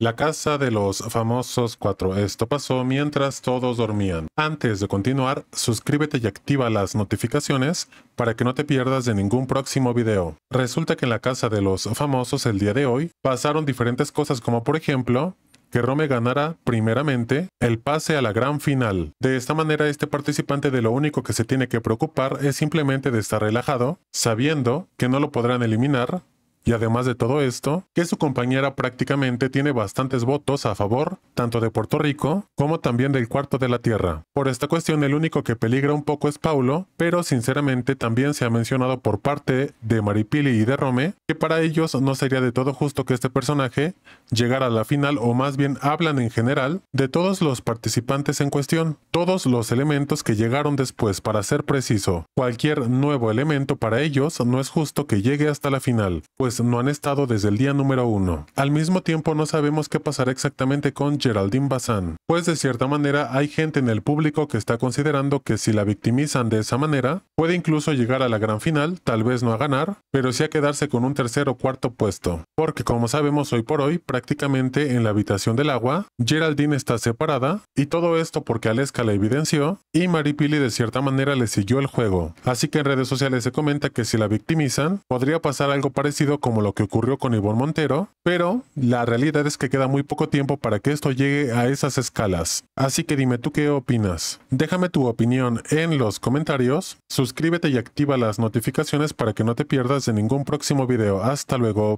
La casa de los famosos 4. Esto pasó mientras todos dormían. Antes de continuar, suscríbete y activa las notificaciones para que no te pierdas de ningún próximo video. Resulta que en la casa de los famosos el día de hoy pasaron diferentes cosas como por ejemplo que Rome ganara primeramente el pase a la gran final. De esta manera este participante de lo único que se tiene que preocupar es simplemente de estar relajado, sabiendo que no lo podrán eliminar y además de todo esto, que su compañera prácticamente tiene bastantes votos a favor, tanto de Puerto Rico como también del cuarto de la Tierra. Por esta cuestión el único que peligra un poco es Paulo, pero sinceramente también se ha mencionado por parte de Maripili y de Rome que para ellos no sería de todo justo que este personaje llegara a la final o más bien hablan en general de todos los participantes en cuestión, todos los elementos que llegaron después para ser preciso. Cualquier nuevo elemento para ellos no es justo que llegue hasta la final, pues no han estado desde el día número uno. Al mismo tiempo no sabemos qué pasará exactamente con Geraldine Bazán, pues de cierta manera hay gente en el público que está considerando que si la victimizan de esa manera, puede incluso llegar a la gran final, tal vez no a ganar, pero sí a quedarse con un tercer o cuarto puesto, porque como sabemos hoy por hoy, prácticamente en la habitación del agua, Geraldine está separada, y todo esto porque Aleska la evidenció, y Maripili de cierta manera le siguió el juego. Así que en redes sociales se comenta que si la victimizan, podría pasar algo parecido como lo que ocurrió con Ivonne Montero, pero la realidad es que queda muy poco tiempo para que esto llegue a esas escalas. Así que dime tú qué opinas. Déjame tu opinión en los comentarios, suscríbete y activa las notificaciones para que no te pierdas de ningún próximo video. Hasta luego.